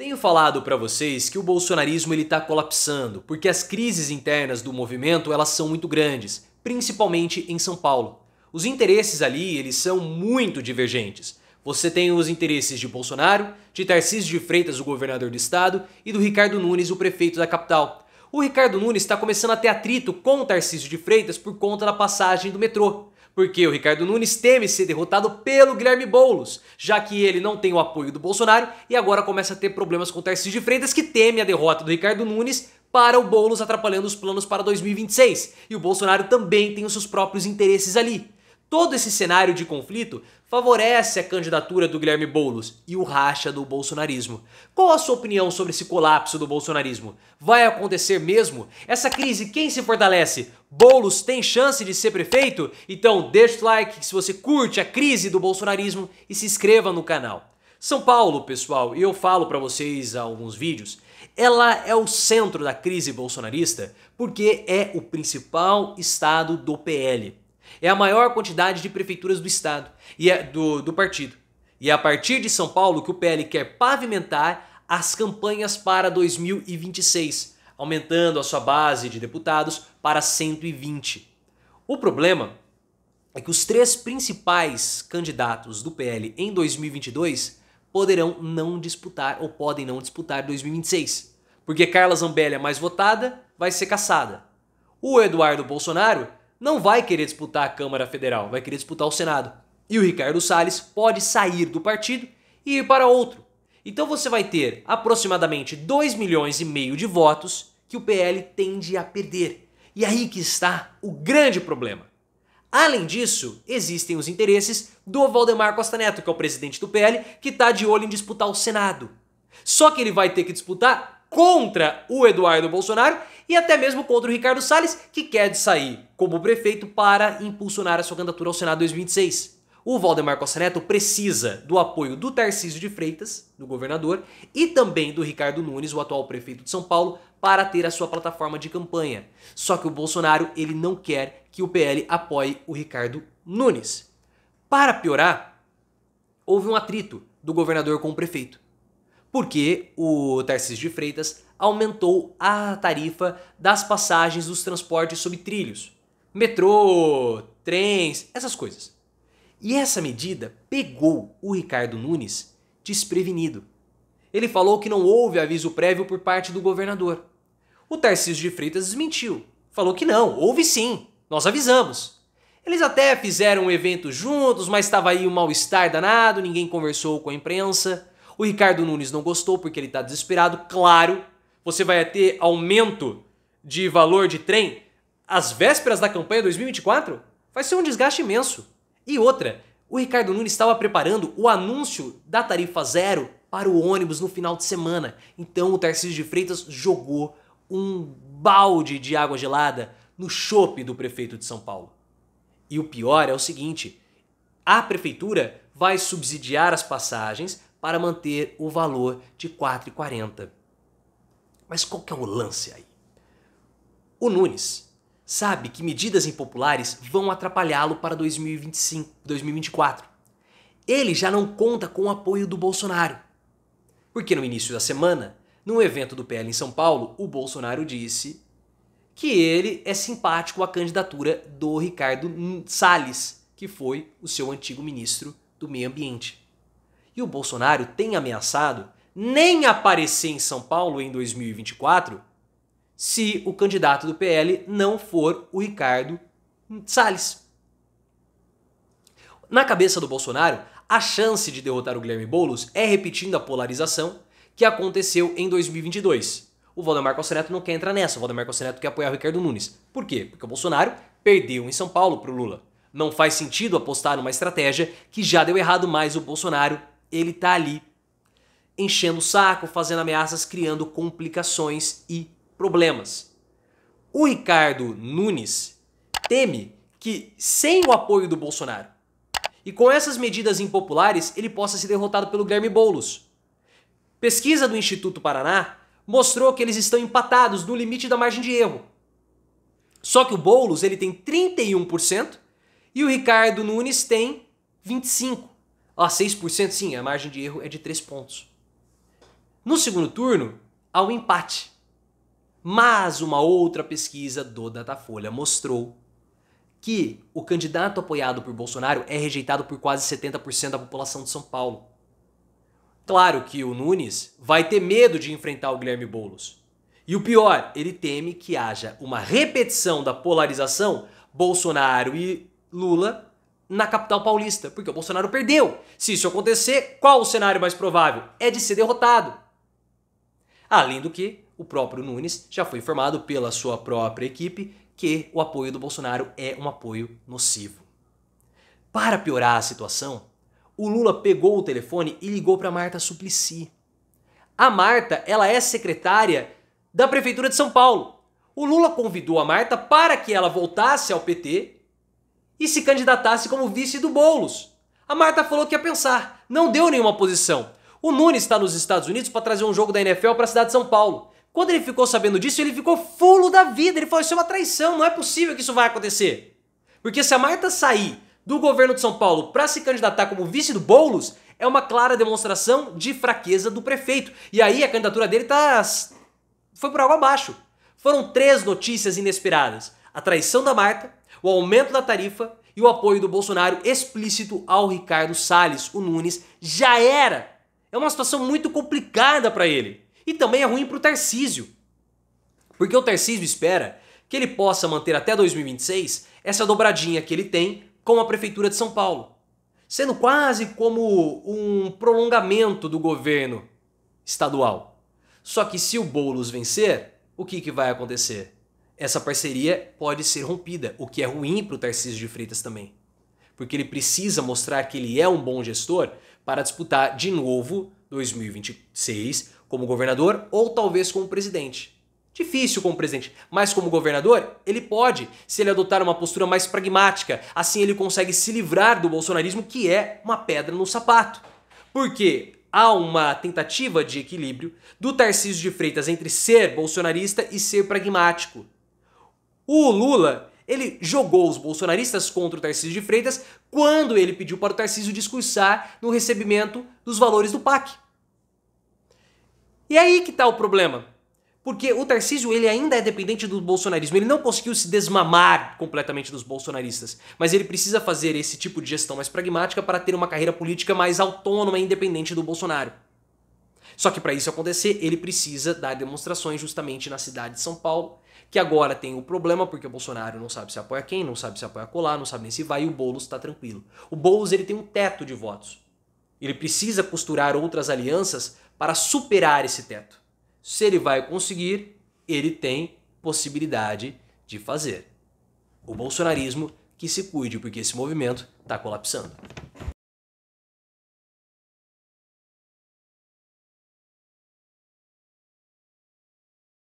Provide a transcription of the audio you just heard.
Tenho falado para vocês que o bolsonarismo ele está colapsando, porque as crises internas do movimento elas são muito grandes, principalmente em São Paulo. Os interesses ali eles são muito divergentes. Você tem os interesses de Bolsonaro, de Tarcísio de Freitas, o governador do estado, e do Ricardo Nunes, o prefeito da capital. O Ricardo Nunes está começando a ter atrito com o Tarcísio de Freitas por conta da passagem do metrô porque o Ricardo Nunes teme ser derrotado pelo Guilherme Boulos, já que ele não tem o apoio do Bolsonaro e agora começa a ter problemas com o Tarcísio de Freitas, que teme a derrota do Ricardo Nunes para o Boulos atrapalhando os planos para 2026. E o Bolsonaro também tem os seus próprios interesses ali. Todo esse cenário de conflito favorece a candidatura do Guilherme Boulos e o racha do bolsonarismo. Qual a sua opinião sobre esse colapso do bolsonarismo? Vai acontecer mesmo? Essa crise quem se fortalece? Boulos tem chance de ser prefeito? Então deixa o like se você curte a crise do bolsonarismo e se inscreva no canal. São Paulo, pessoal, e eu falo para vocês há alguns vídeos, ela é o centro da crise bolsonarista porque é o principal estado do PL. É a maior quantidade de prefeituras do estado e é do, do partido. E é a partir de São Paulo que o PL quer pavimentar as campanhas para 2026, aumentando a sua base de deputados para 120. O problema é que os três principais candidatos do PL em 2022 poderão não disputar ou podem não disputar 2026, porque Carla Zambelli, a é mais votada, vai ser caçada. O Eduardo Bolsonaro não vai querer disputar a Câmara Federal, vai querer disputar o Senado. E o Ricardo Salles pode sair do partido e ir para outro. Então você vai ter aproximadamente 2 milhões e meio de votos que o PL tende a perder. E aí que está o grande problema. Além disso, existem os interesses do Valdemar Costa Neto, que é o presidente do PL, que está de olho em disputar o Senado. Só que ele vai ter que disputar contra o Eduardo Bolsonaro e até mesmo contra o Ricardo Salles, que quer sair como prefeito para impulsionar a sua candidatura ao Senado 2026. O Valdemar Costa Neto precisa do apoio do Tarcísio de Freitas, do governador, e também do Ricardo Nunes, o atual prefeito de São Paulo, para ter a sua plataforma de campanha. Só que o Bolsonaro ele não quer que o PL apoie o Ricardo Nunes. Para piorar, houve um atrito do governador com o prefeito porque o Tarcísio de Freitas aumentou a tarifa das passagens dos transportes sob trilhos, metrô, trens, essas coisas. E essa medida pegou o Ricardo Nunes desprevenido. Ele falou que não houve aviso prévio por parte do governador. O Tarcísio de Freitas desmentiu. Falou que não, houve sim, nós avisamos. Eles até fizeram um evento juntos, mas estava aí um mal-estar danado, ninguém conversou com a imprensa. O Ricardo Nunes não gostou porque ele está desesperado, claro. Você vai ter aumento de valor de trem às vésperas da campanha 2024? Vai ser um desgaste imenso. E outra, o Ricardo Nunes estava preparando o anúncio da tarifa zero para o ônibus no final de semana. Então o Tarcísio de Freitas jogou um balde de água gelada no chope do prefeito de São Paulo. E o pior é o seguinte: a prefeitura vai subsidiar as passagens para manter o valor de 4,40. Mas qual que é o lance aí? O Nunes sabe que medidas impopulares vão atrapalhá-lo para 2025, 2024. Ele já não conta com o apoio do Bolsonaro. Porque no início da semana, num evento do PL em São Paulo, o Bolsonaro disse que ele é simpático à candidatura do Ricardo Salles, que foi o seu antigo ministro do Meio Ambiente. E o Bolsonaro tem ameaçado nem aparecer em São Paulo em 2024 se o candidato do PL não for o Ricardo Salles. Na cabeça do Bolsonaro, a chance de derrotar o Guilherme Boulos é repetindo a polarização que aconteceu em 2022. O Valdemar Costa Neto não quer entrar nessa, o Valdemar Costa Neto quer apoiar o Ricardo Nunes. Por quê? Porque o Bolsonaro perdeu em São Paulo para o Lula. Não faz sentido apostar numa estratégia que já deu errado, mas o Bolsonaro ele tá ali enchendo o saco, fazendo ameaças, criando complicações e problemas. O Ricardo Nunes teme que, sem o apoio do Bolsonaro e com essas medidas impopulares, ele possa ser derrotado pelo Guilherme Boulos. Pesquisa do Instituto Paraná mostrou que eles estão empatados no limite da margem de erro. Só que o Boulos ele tem 31% e o Ricardo Nunes tem 25%. Ó, 6% sim, a margem de erro é de 3 pontos. No segundo turno, há um empate. Mas uma outra pesquisa do Datafolha mostrou que o candidato apoiado por Bolsonaro é rejeitado por quase 70% da população de São Paulo. Claro que o Nunes vai ter medo de enfrentar o Guilherme Boulos. E o pior, ele teme que haja uma repetição da polarização Bolsonaro e Lula na capital paulista, porque o Bolsonaro perdeu. Se isso acontecer, qual o cenário mais provável? É de ser derrotado. Além do que, o próprio Nunes já foi informado pela sua própria equipe que o apoio do Bolsonaro é um apoio nocivo. Para piorar a situação, o Lula pegou o telefone e ligou para Marta Suplicy. A Marta, ela é secretária da prefeitura de São Paulo. O Lula convidou a Marta para que ela voltasse ao PT e se candidatasse como vice do Boulos. A Marta falou que ia pensar, não deu nenhuma posição. O Nunes está nos Estados Unidos para trazer um jogo da NFL para a cidade de São Paulo. Quando ele ficou sabendo disso, ele ficou fulo da vida. Ele falou: Isso é uma traição, não é possível que isso vai acontecer. Porque se a Marta sair do governo de São Paulo para se candidatar como vice do Boulos, é uma clara demonstração de fraqueza do prefeito. E aí a candidatura dele tá. foi por água abaixo. Foram três notícias inesperadas: a traição da Marta, o aumento da tarifa e o apoio do Bolsonaro explícito ao Ricardo Salles, o Nunes, já era. É uma situação muito complicada para ele. E também é ruim para o Tarcísio. Porque o Tarcísio espera que ele possa manter até 2026 essa dobradinha que ele tem com a Prefeitura de São Paulo, sendo quase como um prolongamento do governo estadual. Só que se o Boulos vencer, o que, que vai acontecer? essa parceria pode ser rompida, o que é ruim para o Tarcísio de Freitas também. Porque ele precisa mostrar que ele é um bom gestor para disputar de novo 2026 como governador ou talvez como presidente. Difícil como presidente, mas como governador, ele pode, se ele adotar uma postura mais pragmática. Assim ele consegue se livrar do bolsonarismo, que é uma pedra no sapato. Porque há uma tentativa de equilíbrio do Tarcísio de Freitas entre ser bolsonarista e ser pragmático. O Lula, ele jogou os bolsonaristas contra o Tarcísio de Freitas quando ele pediu para o Tarcísio discursar no recebimento dos valores do PAC. E aí que está o problema. Porque o Tarcísio ele ainda é dependente do bolsonarismo. Ele não conseguiu se desmamar completamente dos bolsonaristas. Mas ele precisa fazer esse tipo de gestão mais pragmática para ter uma carreira política mais autônoma e independente do Bolsonaro. Só que para isso acontecer, ele precisa dar demonstrações justamente na cidade de São Paulo, que agora tem o problema porque o Bolsonaro não sabe se apoia quem, não sabe se apoia colar, não sabe nem se vai e o Boulos está tranquilo. O Boulos ele tem um teto de votos. Ele precisa costurar outras alianças para superar esse teto. Se ele vai conseguir, ele tem possibilidade de fazer. O bolsonarismo que se cuide, porque esse movimento está colapsando.